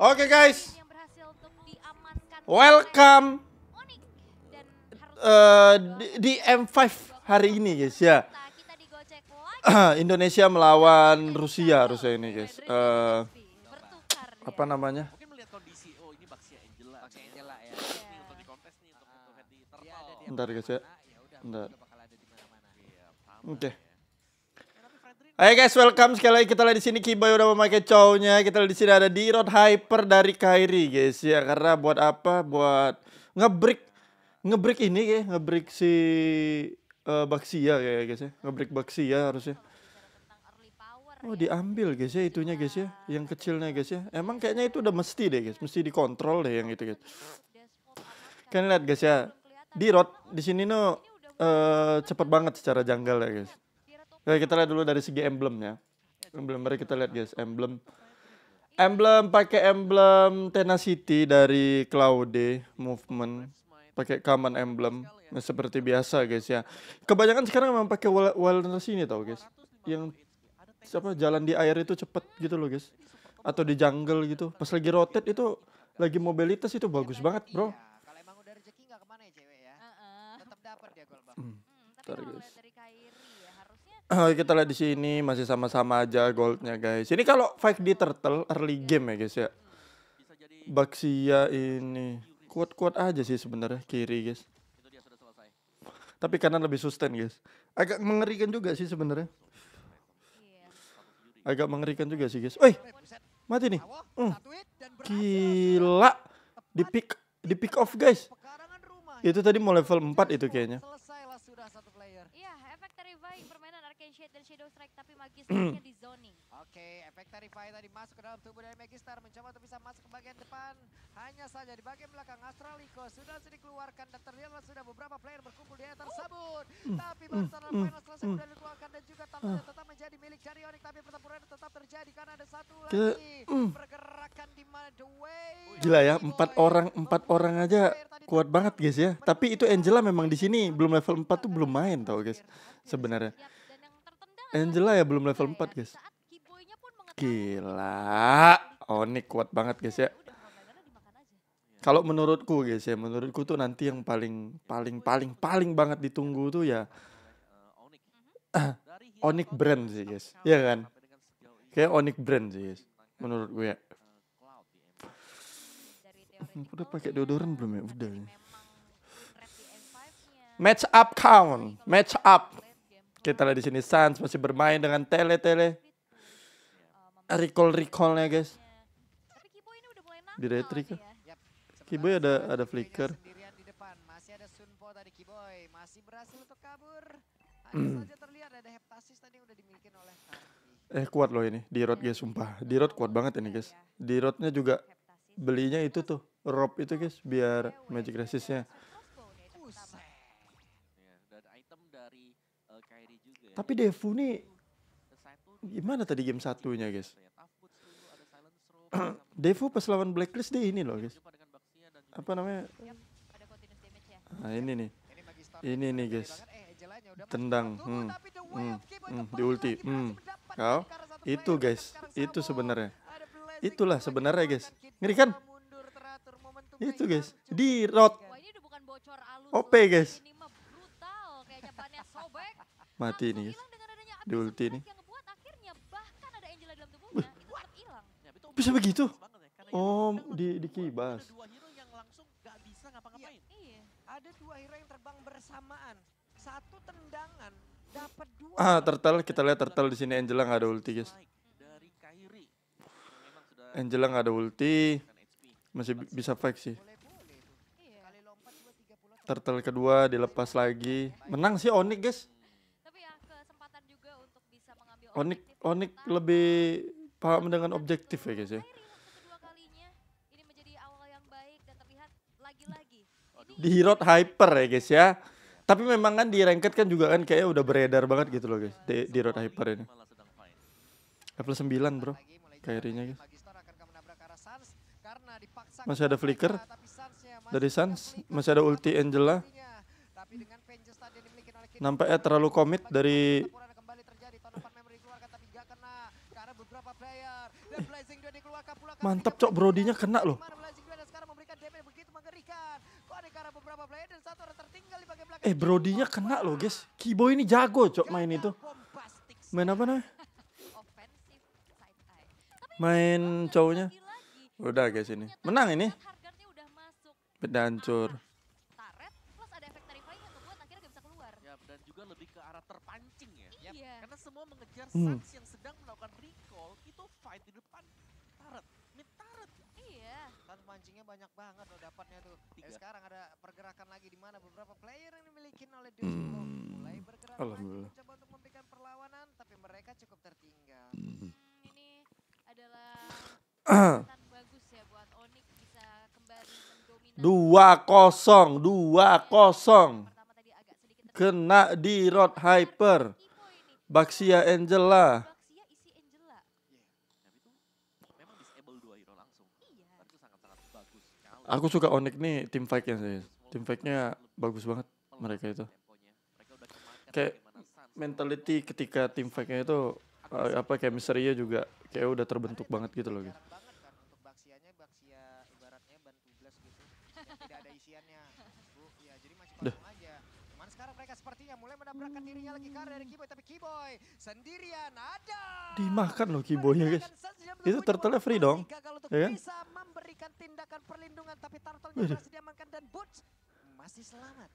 Oke okay, guys. Welcome uh, di, M5 hari ini guys ya. Indonesia melawan Rusia harusnya ini guys. Uh, apa namanya? Oh, ya. iya. ah. Ntar guys ya. Iya, Ntar. Iya, Oke. Okay. Hai guys, welcome sekali lagi kita lagi di sini kibay udah memakai cownya. Kita lagi di sini ada Dirot Hyper dari Kairi guys ya. Karena buat apa? Buat ngebreak ngebreak ini ya ngebreak si uh, Baksia kayak guys ya. Ngebreak Baksia harusnya. Oh diambil guys ya itunya guys ya, yang kecilnya guys ya. Emang kayaknya itu udah mesti deh guys, mesti dikontrol deh yang itu guys. Kan lihat guys ya, Dirot di sini no uh, cepet banget secara janggal ya guys. Ya, kita lihat dulu dari segi emblemnya, Emblem, mari kita lihat guys, emblem. Emblem pakai emblem tenacity dari Claude movement. Pakai common emblem seperti biasa guys ya. Kebanyakan sekarang memang pakai wilderness ini tau guys. Yang siapa jalan di air itu cepet gitu loh guys. Atau di jungle gitu. Pas lagi rotate itu lagi mobilitas itu bagus banget bro. Iya, kalau emang udah rezeki gak kemana ya cewek ya. Tetap dapat dia gol bang. Hmm, guys. Oh, kita lihat di sini masih sama-sama aja goldnya guys. Ini kalau fight di turtle early game ya guys ya. Baksia ini kuat-kuat aja sih sebenarnya kiri guys. Tapi kanan lebih sustain guys. Agak mengerikan juga sih sebenarnya. Agak mengerikan juga sih guys. Woi, mati nih. Hmm. Gila. Di pick di pick off guys. Itu tadi mau level 4 itu kayaknya. Iya, efek dari permainan Shade dan Shadow Strike tapi Magisternya di zoning. Oke, okay, efek Terrify tadi masuk ke dalam tubuh dari Magistar mencoba untuk bisa masuk ke bagian depan. Hanya saja di bagian belakang Astralico sudah sudah dikeluarkan dan terlihat sudah beberapa player berkumpul di atas tersebut. Hmm. Tapi Monster Final mm, selesai sudah hmm. dikeluarkan dan juga tampaknya ah. tetap menjadi milik dari Onyx tapi pertempuran tetap terjadi karena ada satu lagi hmm. pergerakan di way. Gila ya, empat orang empat orang aja kuat banget guys ya. Tapi itu Angela memang di sini belum level 4 tuh belum main tau guys sebenarnya. Angela ya belum level 4 guys Gila Onik oh, kuat banget guys ya Kalau menurutku guys ya Menurutku tuh nanti yang paling Paling paling paling banget ditunggu tuh ya Onik brand sih guys Iya kan Kayak Onik brand sih guys Menurut gue ya eh, Udah pakai deodoran belum ya? Udah Match up count Match up kita lihat di sini Sans masih bermain dengan tele-tele. Recall-recallnya guys. Di retri Kiboy ada ada flicker. Masih ada Sunpo tadi Kiboy masih berhasil untuk kabur. Eh kuat loh ini di road guys sumpah. Di road kuat banget ini guys. Di roadnya juga belinya itu tuh rob itu guys biar magic resistnya Tapi Devu nih gimana tadi game satunya guys? Devu pas lawan Blacklist dia ini loh guys. Apa namanya? Ya. Nah ini nih. Ini nih guys. Tendang. Hmm. Hmm. Hmm. Di ulti. Hmm. Kau? Itu guys. Itu sebenarnya. Itulah sebenarnya guys. Ngeri kan? Itu guys. Di rot. OP guys. Mati ini, guys. Di ulti ini ya, Bisa begitu? Ya, oh, di di kibas. Iya. Iya. Ada dua hero yang terbang bersamaan. Satu tendangan dapat dua. Ah, turtle kita lihat turtle di sini Angela nggak ada ulti, guys. Angela nggak ada ulti. Masih bisa fight sih. Iya. Turtle kedua dilepas lagi. Menang sih Onyx, guys. Onik Onik lebih paham dengan objektif ya guys ya. Di Hirot Hyper ya guys ya. Tapi memang kan di ranked kan juga kan kayaknya udah beredar banget gitu loh guys di, di Hirot Hyper ini. Level 9 bro kayaknya guys. Masih ada flicker dari Sans, masih ada ulti Angela. Nampaknya terlalu komit dari Mantap cok Brodinya kena loh. Eh Brodinya kena loh guys. Kibo ini jago cok main itu. Main apa nih? Main cowoknya. Udah guys ini. Menang ini. Beda hancur. Ah, ya, ya. iya. hmm. yang sedang melakukan Laut itu fight di depan turret. Mid turret. Iya. Kan mancingnya banyak banget loh dapatnya tuh. Eh, Tiga. Eh, sekarang ada pergerakan lagi di mana beberapa player yang dimiliki oleh Dusco hmm. mulai bergerak Alhamdulillah. lagi mencoba untuk memberikan perlawanan tapi mereka cukup tertinggal. Hmm. Ini adalah bagus ya buat Onyx bisa kembali mendominasi. Dua kosong, dua kosong. Kena di Rod Hyper. Baxia Angela. langsung. Iya. itu sangat-sangat bagus sekali. Aku suka Onyx nih tim fight-nya sih. Tim fight-nya bagus banget mereka itu. Kayak mentality ketika tim fight-nya itu eh, apa kayak misterinya juga kayak udah terbentuk banget gitu loh gitu. menabrakkan dirinya lagi karena dari Kiboy tapi Kiboy sendirian ada. Dimakan loh Kiboynya guys. Itu turtle free dong. Ya kan? Bisa memberikan tindakan perlindungan tapi turtle masih diamankan dan Boots masih selamat.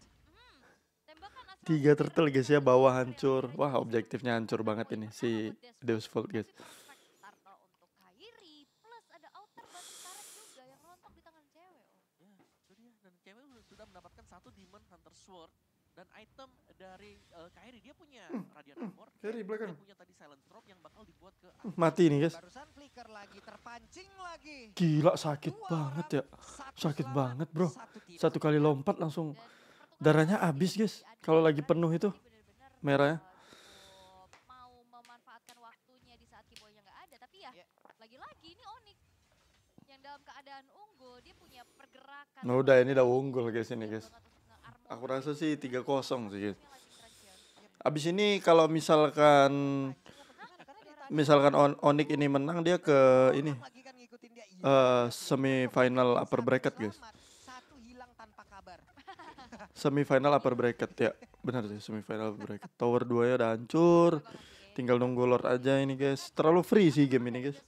Tiga turtle guys ya bawah hancur. Wah objektifnya hancur banget ini si Deus Vault guys. Ya, satu Demon Hunter Sword dan item dari uh, Kairi dia punya mm. Radiant Armor. Kyrie belakang. Dia punya tadi Silent Drop yang bakal dibuat ke mati nih, guys. Barusan flicker lagi, terpancing lagi. Gila sakit Dua banget ya. Sakit selamat, banget, Bro. Satu, satu kali lompat langsung darahnya habis, guys. Kalau lagi penuh itu merahnya. Ya. Eh, ya, ya. Nah udah ini udah unggul guys ini iya guys. Aku rasa sih tiga kosong sih. Abis ini kalau misalkan misalkan On Onik ini menang dia ke ini uh, semifinal upper bracket guys. Semifinal upper bracket ya. Benar sih semifinal upper bracket. Tower 2 ya udah hancur. Tinggal nunggu Lord aja ini guys. Terlalu free sih game ini guys.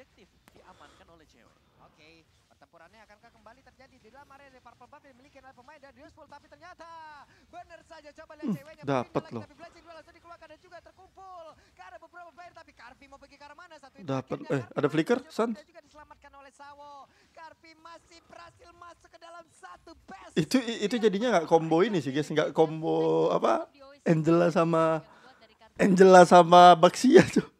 objektif diamankan oleh cewek. Oke, okay. pertempurannya akankah kembali terjadi di dalam area dari Purple Buff dimiliki oleh pemain dari Useful tapi ternyata benar saja coba lihat ceweknya. Dapat loh. Tapi Blazing langsung dikeluarkan dan juga terkumpul karena beberapa player tapi Carvi mau pergi ke arah mana satu Dapat eh ada flicker San. Juga diselamatkan oleh Sawo. masih berhasil masuk ke dalam satu Itu itu jadinya nggak combo ini sih guys, nggak combo apa Angela sama Angela sama Baxia tuh.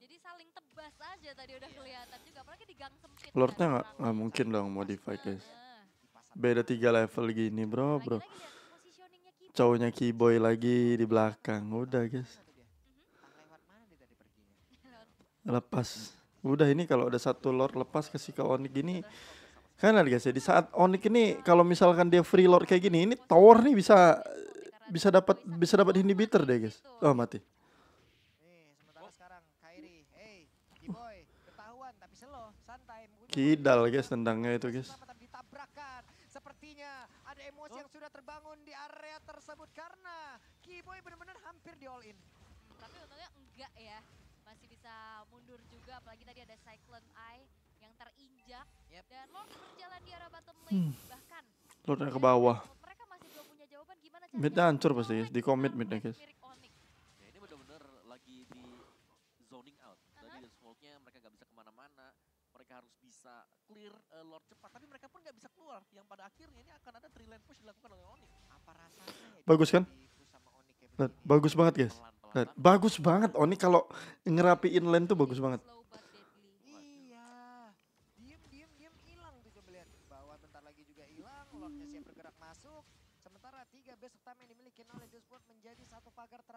Jadi saling tebas aja tadi udah iya. kelihatan juga. Apalagi di gang sempit. Lordnya kan. nggak nggak mungkin dong modify iya, guys. Beda tiga level gini bro bro. Cowoknya keyboy lagi di belakang. Udah guys. Lepas. Udah ini kalau ada satu lord lepas kasih ke Onik gini. Kan ada guys ya di saat Onik ini kalau misalkan dia free lord kayak gini, ini tower nih bisa bisa dapat bisa dapat inhibitor deh guys. Gitu. Oh mati. Kidal guys tendangnya itu guys. Ditabrakan. Sepertinya ada emosi oh. yang sudah terbangun di area tersebut karena Kiboy benar-benar hampir di all in. Hmm, tapi untungnya enggak ya. Masih bisa mundur juga apalagi tadi ada Cyclone Eye yang terinjak yep. dan Lord berjalan di arah bottom lane hmm. bahkan Lordnya ke bawah. Mereka masih belum punya jawaban gimana caranya. Mid hancur pasti guys, di commit mid guys. bisa clear uh, Lord cepat, tapi mereka pun nggak bisa keluar. Yang pada akhirnya ini akan ada three lane push dilakukan oleh Onyx. Apa rasanya? Ya bagus kan? bagus banget guys. bagus banget Onyx kalau ngerapiin lane tuh bagus banget.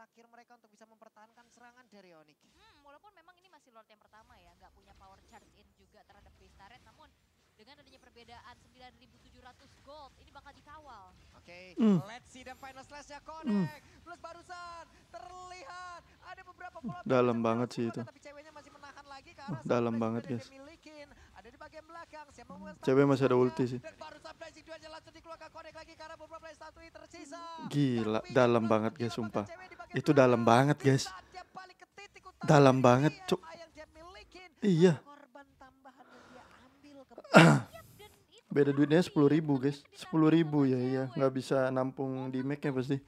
terakhir mereka untuk bisa mempertahankan serangan dari Onyx. Hmm, walaupun memang ini masih Lord yang pertama ya, nggak punya power charge in juga terhadap Beastaret, namun dengan adanya perbedaan 9.700 gold, ini bakal dikawal. Oke, okay, mm. let's see the final slash-nya connect. Mm. Plus barusan terlihat ada beberapa pola. Dalam banget sih itu. Tapi ceweknya masih menahan lagi ke arah. Dalam banget guys. Cewek masih ada ulti sih. Gila, dalam banget guys, sumpah. Itu dalam banget guys. Dalam banget, cuk. Iya. Beda duitnya sepuluh ribu guys, sepuluh ribu ya iya, nggak bisa nampung di make-nya pasti.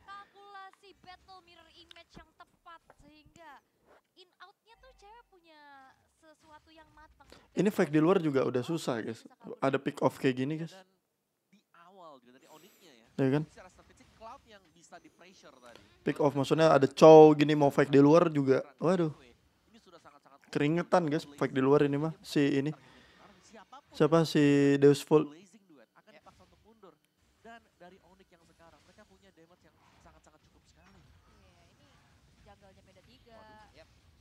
Ini fake di luar juga udah susah guys. Ada pick off kayak gini guys. Di ya. Iya kan? Pick off maksudnya ada cow gini mau fake di luar juga. Waduh. Keringetan guys fake di luar ini mah si ini. Siapa si Deus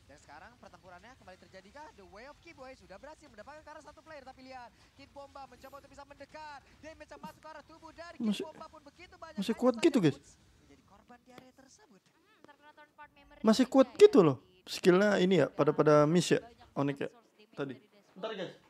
dan sekarang pertempurannya kembali terjadi kah? The Way of Kid Boy sudah berhasil mendapatkan satu player. Tapi lihat, Kid Bomba mencoba untuk bisa mendekat. Damage yang masuk ke arah tubuh dari Kid masih, Bomba pun begitu banyak. Masih kuat gitu guys. Menjadi korban di area tersebut. Hmm, masih kuat ya, gitu ya. loh. Skillnya ini ya, pada-pada miss ya. Onik ya, tadi. Bentar guys.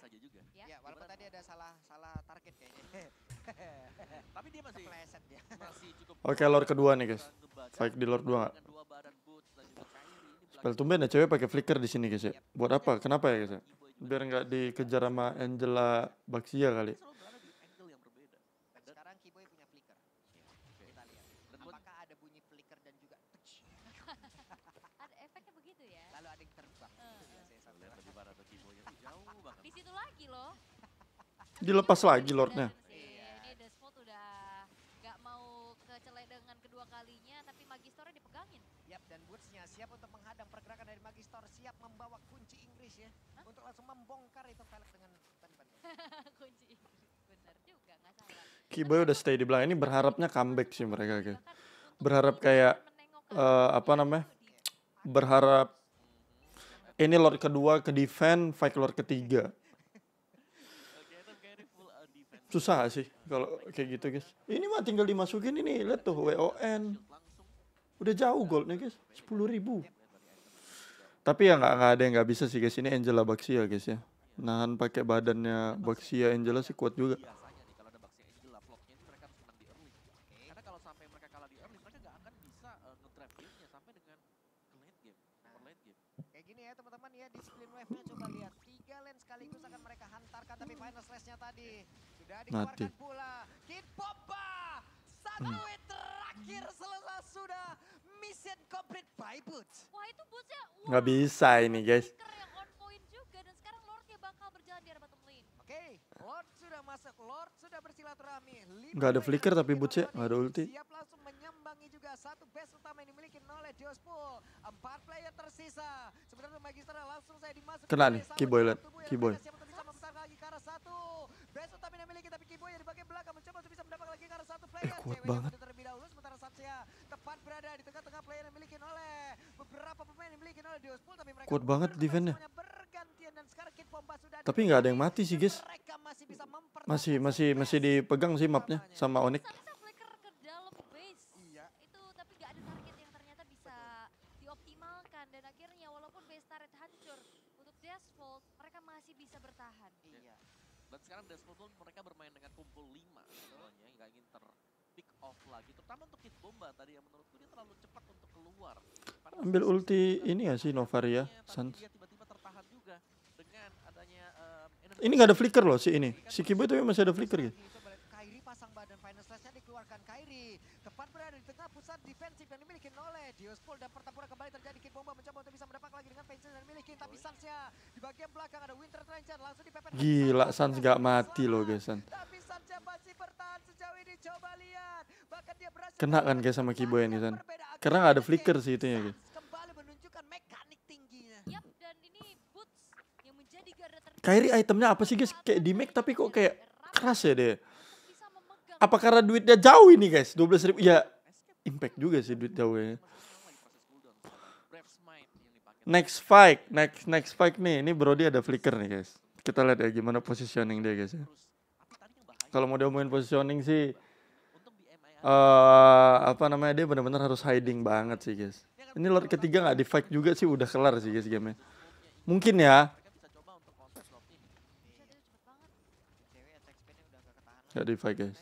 baik saja juga. Ya, ya walaupun tadi ada salah salah target kayaknya. Tapi dia masih Kepleset dia. Masih cukup. Oke, okay, lord kedua nih, guys. Fight di lord 2 enggak? Spell tumben ya cewek pakai flicker di sini, guys ya. Buat apa? Kenapa ya, guys ya? Biar nggak dikejar sama Angela Baxia kali. Dilepas lagi lordnya. Iya, ini Desmond udah gak mau kecelai dengan kedua kalinya, tapi Magistornya dipegangin. Yap, dan Woodsnya siap untuk menghadang pergerakan dari Magistor, siap membawa kunci Inggris ya. Hah? Untuk langsung membongkar itu velg dengan ban-ban. kunci Inggris, bener juga, gak salah. Kiboy udah stay di belakang, ini berharapnya comeback sih mereka. Kayak. Berharap kayak, uh, apa namanya, berharap ini lord kedua ke defend, fight lord ketiga susah sih kalau kayak gitu guys ini mah tinggal dimasukin ini lihat tuh WON udah jauh goldnya guys sepuluh ribu tapi ya nggak ada yang nggak bisa sih guys ini Angela Baxia guys ya nahan pakai badannya Baxia Angela sih kuat juga ya, teman-teman ya di screen wave-nya coba lihat tiga lane sekaligus akan mereka hantarkan tapi final slash-nya tadi Mati. Kit hmm. terakhir selesai sudah. Mission complete by Boots. Wah itu Bootsnya. Nggak bisa ini guys. Gak ada flicker tapi buce ya, gak ada ulti. Siap langsung menyambangi juga satu base utama yang dimiliki oleh Empat player tersisa. Sebenarnya Magister langsung saya dimasukkan. Kena nih, Keyboy Land. Keyboy. Keyboy lagi ke arah satu. Besok tapi yang memiliki tapi Kiboy yang dipakai belakang mencoba untuk bisa mendapat lagi ke arah satu player. Eh, kuat Cewek banget. terlebih dahulu sementara Satsia tepat berada di tengah-tengah player yang dimiliki oleh beberapa pemain yang dimiliki oleh Diospul tapi mereka kuat banget defense-nya. Tapi nggak ada yang mati sih guys. Masih masih masih dipegang sih mapnya sama Onyx. terutama untuk hit bomba tadi yang menurutku dia terlalu cepat untuk keluar. Pada Ambil ulti ini ya si Novar ya, Sans. tiba-tiba tertahan juga dengan adanya um, Ini gak ada flicker loh si ini. Kan si Kibo itu masih ada flicker gitu. Ya? flashnya dikeluarkan Kairi. Tepat berada di tengah pusat defensif yang dimiliki oleh Diospol dan pertempuran kembali terjadi. Kid Bomba mencoba untuk bisa mendapat lagi dengan pensil yang dimiliki. Tapi Sansnya di bagian belakang ada Winter Trencher langsung dipepet. Gila Sans nggak mati loh guys. Tapi Sansnya masih bertahan sejauh ini. Coba lihat. Bahkan dia berhasil. Kena kan guys sama Kibo ini San. Karena nggak ada flicker sih itunya guys. Kembali menunjukkan mekanik tingginya. Yap dan ini Boots yang menjadi garda Kairi itemnya apa sih guys? Kayak di make tapi kok kayak keras ya deh apa karena duitnya jauh ini guys? 12 ribu. Ya, impact juga sih duit jauh Next fight, next next fight nih. Ini Brody ada flicker nih guys. Kita lihat ya gimana positioning dia guys ya. Kalau mau dia diomongin positioning sih, uh, apa namanya dia benar-benar harus hiding banget sih guys. Ini lord ketiga nggak di fight juga sih udah kelar sih guys -nya. Mungkin ya, Jadi fight guys.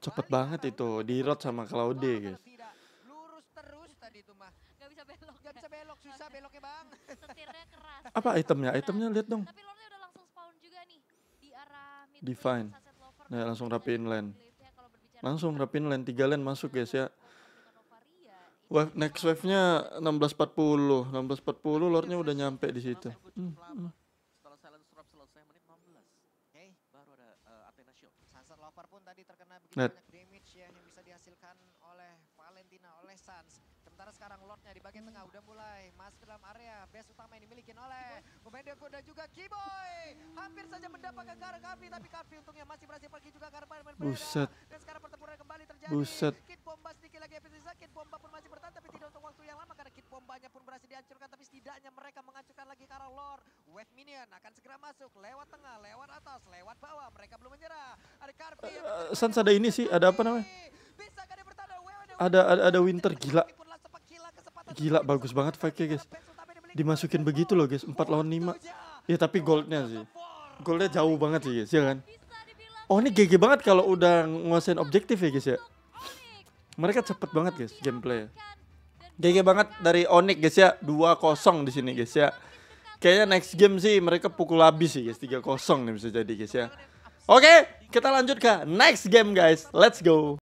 Cepet banget itu di road sama Claude guys. Gitu. Apa itemnya? Itemnya lihat dong. Define. Nah, langsung rapiin lane. Langsung rapiin lane, tiga lane masuk guys ya. Wave next wave-nya 16.40, 16.40 Lordnya udah nyampe di situ. Hmm. Okay. Baru ada uh, eh, Athena Shield. Sunset Lover pun tadi terkena begitu banyak damage ya, yang bisa dihasilkan oleh Fiorentina oleh Suns. Sementara sekarang Lordnya di bagian hmm. tengah udah mulai masuk ke dalam area. Base utama yang dimiliki oleh pemain Deko dan juga Kiboy. Hampir saja mendapatkan Karen Kavi tapi Kavi untungnya masih berhasil pergi juga karena pemain Buset. Dan sekarang pertempuran kembali terjadi. Buset. Kit Bomba sedikit lagi Efisisa. Kit Bomba pun masih bertahan tapi tidak untuk waktu yang lama karena Kit Bombanya pun berhasil dihancurkan tapi setidaknya mereka menghancurkan lagi ke arah Lord. Wave Minion akan segera masuk lewat tengah, lewat atas, lewat bawah. Mereka belum menyerah. Ada Kavi. uh, Sans ada ini sih, ada apa namanya? ada ada, ada winter gila. Gila bagus banget fake guys. Dimasukin begitu loh guys, 4 lawan 5. Ya tapi goldnya sih. Goldnya jauh banget sih guys, ya kan? Oh ini GG banget kalau udah nguasain objektif ya guys ya. Mereka cepet banget guys gameplay. GG banget dari Onyx guys ya 2-0 di sini guys ya. Kayaknya next game sih mereka pukul habis sih guys 3-0 nih bisa jadi guys ya. Oke, kita lanjut ke next game guys. Let's go.